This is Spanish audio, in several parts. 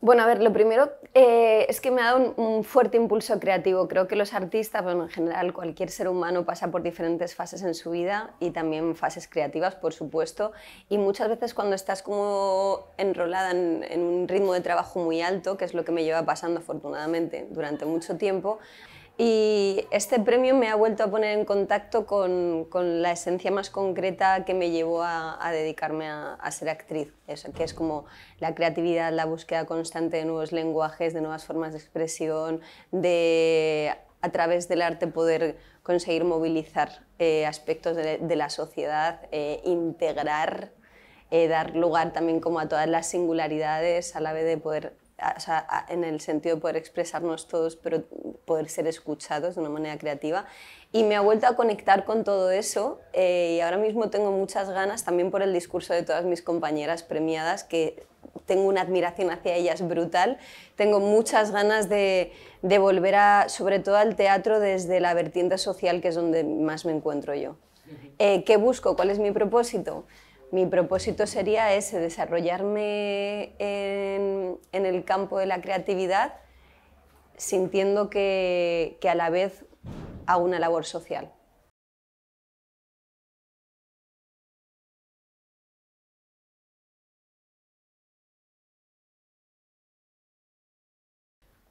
Bueno, a ver, lo primero eh, es que me ha dado un, fuerte impulso creativo. Creo que los artistas, bueno, en general cualquier ser humano pasa por diferentes fases en su vida y también fases creativas, por supuesto. Y muchas veces cuando estás como enrolada en, en un ritmo de trabajo muy alto, que es lo que me lleva pasando afortunadamente durante mucho tiempo, y este premio me ha vuelto a poner en contacto con, la esencia más concreta que me llevó a, dedicarme a, ser actriz, que es como la creatividad, la búsqueda constante de nuevos lenguajes, de nuevas formas de expresión, de a través del arte poder conseguir movilizar eh, aspectos de, la sociedad, eh, integrar, eh, dar lugar también como a todas las singularidades, a la vez de poder en el sentido de poder expresarnos todos, pero poder ser escuchados de una manera creativa. Y me ha vuelto a conectar con todo eso eh, y ahora mismo tengo muchas ganas, también por el discurso de todas mis compañeras premiadas, que tengo una admiración hacia ellas brutal. Tengo muchas ganas de, volver a, sobre todo al teatro desde la vertiente social, que es donde más me encuentro yo. Eh, ¿Qué busco? ¿Cuál es mi propósito? mi propósito sería ese, desarrollarme en, el campo de la creatividad sintiendo que, que a la vez hago una labor social.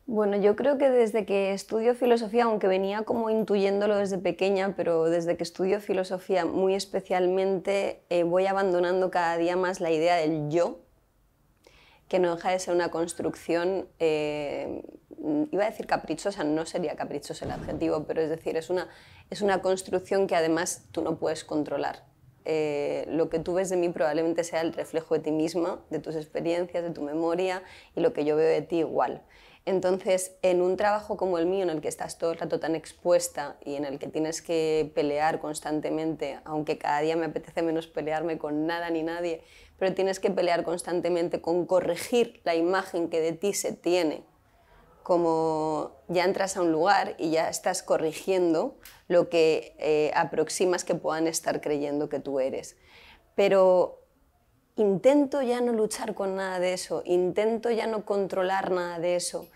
Bueno, yo creo que desde que estudio filosofía, aunque venía como intuyéndolo desde pequeña, pero desde que estudio filosofía muy especialmente eh, voy abandonando cada día más la idea del yo, que no deja de ser una construcción, eh, iba a decir caprichosa, no sería caprichoso el adjetivo, pero es decir, es una, construcción que además tú no puedes controlar. Eh, lo que tú ves de mí probablemente sea el reflejo de ti misma, de tus experiencias, de tu memoria y lo que yo veo de ti igual. Entonces, en un trabajo como el mío, en el que estás todo el rato tan expuesta y en el que tienes que pelear constantemente, aunque cada día me apetece menos pelearme con nada ni nadie, pero tienes que pelear constantemente con corregir la imagen que de ti se tiene. Como ya entras a un lugar y ya estás corrigiendo lo que eh, aproximas que puedan estar creyendo que tú eres. Pero intento ya no luchar con nada de eso, intento ya no controlar nada de eso.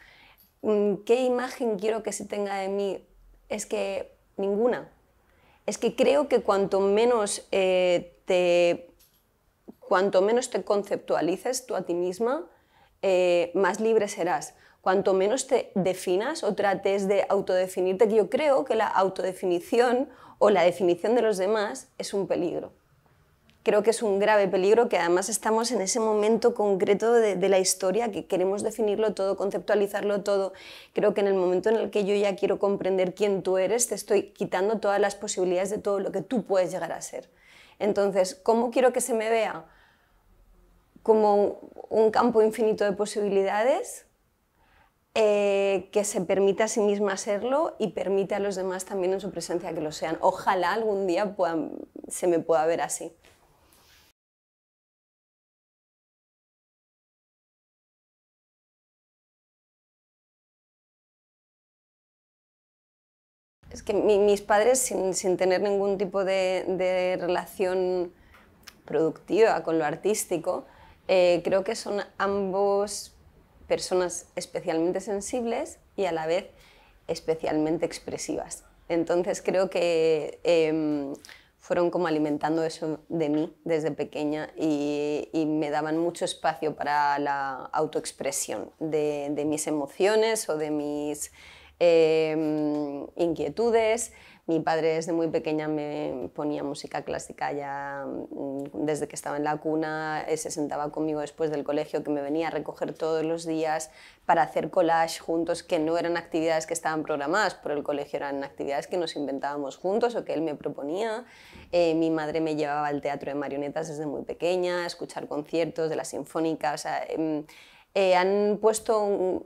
Mm, ¿Qué imagen quiero que se tenga de mí? Es que ninguna. Es que creo que cuanto menos, eh, te, cuanto menos te conceptualices tú a ti misma, eh, más libre serás. Cuanto menos te definas o trates de autodefinirte, que yo creo que la autodefinición o la definición de los demás es un peligro creo que es un grave peligro que además estamos en ese momento concreto de, la historia que queremos definirlo todo, conceptualizarlo todo. Creo que en el momento en el que yo ya quiero comprender quién tú eres, te estoy quitando todas las posibilidades de todo lo que tú puedes llegar a ser. Entonces, ¿cómo quiero que se me vea? Como un campo infinito de posibilidades. Eh, que se permita a sí misma serlo y permite a los demás también en su presencia que lo sean. Ojalá algún día se me pueda ver así. Es que mis padres, sin, tener ningún tipo de, relación productiva con lo artístico, eh, creo que son ambos personas especialmente sensibles y a la vez especialmente expresivas. Entonces creo que em, fueron como alimentando eso de mí desde pequeña y, me daban mucho espacio para la autoexpresión de mis emociones o de mis Em, inquietudes. Mi padre desde muy pequeña me ponía música clásica ya mm, desde que estaba en la cuna, se sentaba conmigo después del colegio que me venía a recoger todos los días para hacer collage juntos, que no eran actividades que estaban programadas por el colegio, eran actividades que nos inventábamos juntos o que él me proponía. Eh, mi madre me llevaba al teatro de marionetas desde muy pequeña, a escuchar conciertos de la sinfónica, o em, eh, han puesto un,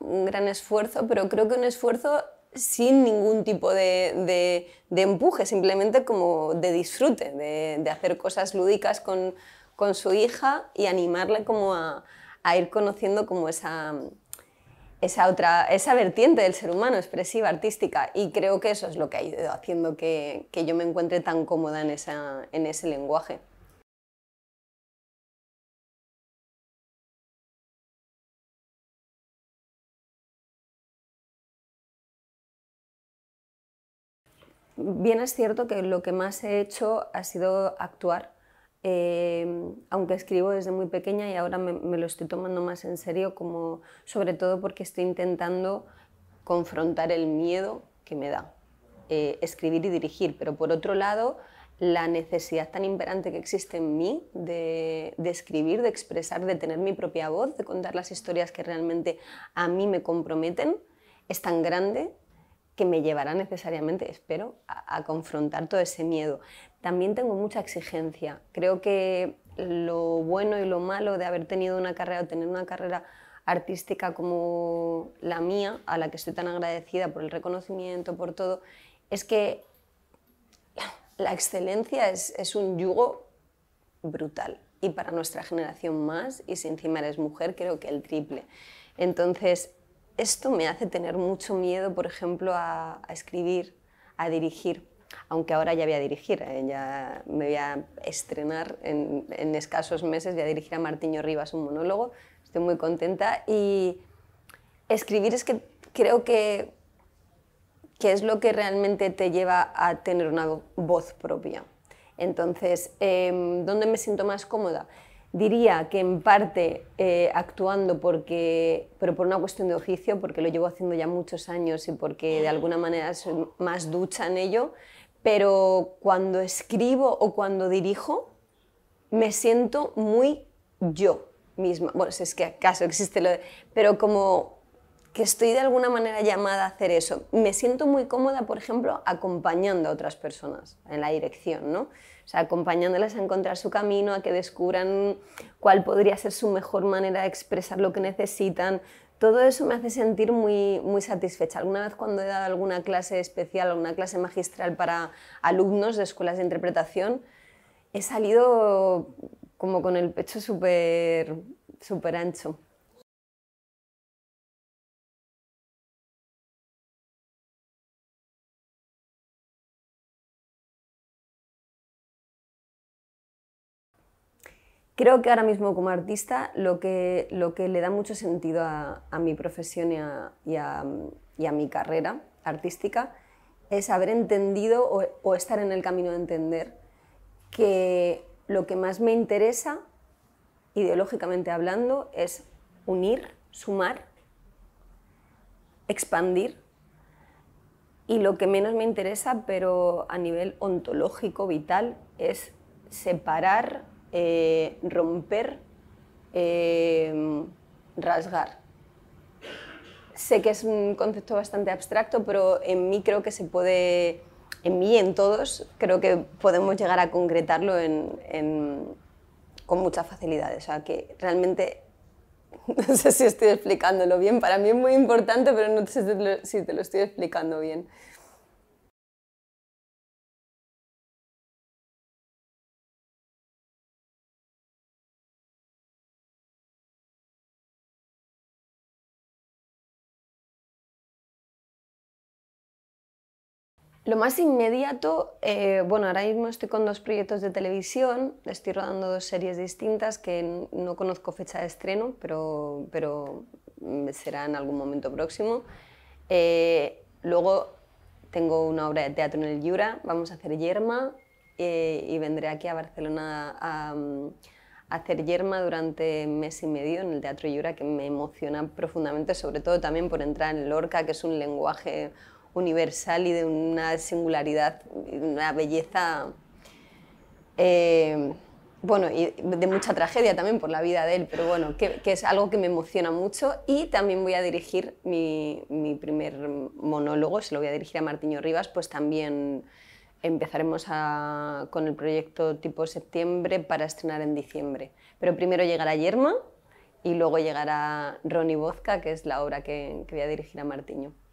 un gran esfuerzo, pero creo que un esfuerzo sin ningún tipo de, empuje, simplemente como de disfrute, de, hacer cosas lúdicas con, su hija y animarla como a, ir conociendo como esa, otra, esa vertiente del ser humano, expresiva, artística, y creo que eso es lo que ha ido haciendo que, yo me encuentre tan cómoda en, en ese lenguaje. Bien es cierto que lo que más he hecho ha sido actuar, eh, aunque escribo desde muy pequeña y ahora me, lo estoy tomando más en serio, como, sobre todo porque estoy intentando confrontar el miedo que me da eh, escribir y dirigir, pero por otro lado la necesidad tan imperante que existe en mí de, de, escribir, de expresar, de tener mi propia voz, de contar las historias que realmente a mí me comprometen, es tan grande que me llevará necesariamente, espero, a, confrontar todo ese miedo. También tengo mucha exigencia. Creo que lo bueno y lo malo de haber tenido una carrera o tener una carrera artística como la mía, a la que estoy tan agradecida por el reconocimiento, por todo, es que la excelencia es, es un yugo brutal. Y para nuestra generación más, y si encima eres mujer, creo que el triple. Entonces, esto me hace tener mucho miedo, por ejemplo, a, escribir, a dirigir, aunque ahora ya voy a dirigir, ¿eh? ya me voy a estrenar en, escasos meses, voy a dirigir a Martiño Rivas un monólogo, estoy muy contenta y escribir es que creo que, es lo que realmente te lleva a tener una voz propia. Entonces, em, ¿dónde me siento más cómoda? diría que en parte eh, actuando porque, pero por una cuestión de oficio, porque lo llevo haciendo ya muchos años y porque de alguna manera soy más ducha en ello, pero cuando escribo o cuando dirijo, me siento muy yo misma. Bueno, si es que acaso existe lo de, pero como que estoy de alguna manera llamada a hacer eso. Me siento muy cómoda, por ejemplo, acompañando a otras personas en la dirección, ¿no? O sea, acompañándolas a encontrar su camino, a que descubran cuál podría ser su mejor manera de expresar lo que necesitan. Todo eso me hace sentir muy, muy satisfecha. Alguna vez cuando he dado alguna clase especial, o una clase magistral para alumnos de escuelas de interpretación, he salido como con el pecho super, súper ancho. Creo que ahora mismo como artista lo que, lo que le da mucho sentido a, mi profesión y a, mi carrera artística es haber entendido o estar en el camino de entender que lo que más me interesa, ideológicamente hablando, es unir, sumar, expandir y lo que menos me interesa, pero a nivel ontológico, vital, es separar eh, romper, eh, rasgar. Sé que es un concepto bastante abstracto, pero en mí creo que se puede, en mí y en todos, creo que podemos llegar a concretarlo con mucha facilidad. O sea, que realmente no sé si estoy explicándolo bien, para mí es muy importante, pero no sé si te lo estoy explicando bien. Lo más inmediato, eh, bueno, ahora mismo estoy con dos proyectos de televisión, estoy rodando dos series distintas que no conozco fecha de estreno, pero, pero mm, será en algún momento próximo. Eh, luego tengo una obra de teatro en el Yura, vamos a hacer Yerma eh, y vendré aquí a Barcelona mm, a, hacer Yerma durante mes y medio en el Teatro Yura, que me emociona profundamente, sobre todo también por entrar en Lorca, que es un lenguaje universal y de una singularidad, una belleza, eh, bueno, y de mucha tragedia también por la vida de él, pero bueno, que, es algo que me emociona mucho y también voy a dirigir mi, primer monólogo, se lo voy a dirigir a Martiño Rivas, pues también empezaremos con el proyecto tipo septiembre para estrenar en diciembre. Pero primero llegará Yerma y luego llegará Ronnie Bozca, que es la obra que, que voy a dirigir a Martiño.